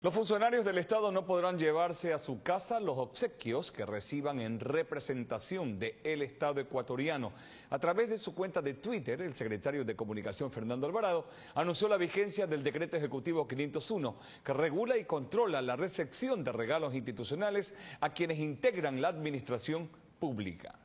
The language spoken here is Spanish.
Los funcionarios del Estado no podrán llevarse a su casa los obsequios que reciban en representación del Estado ecuatoriano. A través de su cuenta de Twitter, el secretario de Comunicación Fernando Alvarado anunció la vigencia del decreto ejecutivo 501 que regula y controla la recepción de regalos institucionales a quienes integran la administración pública.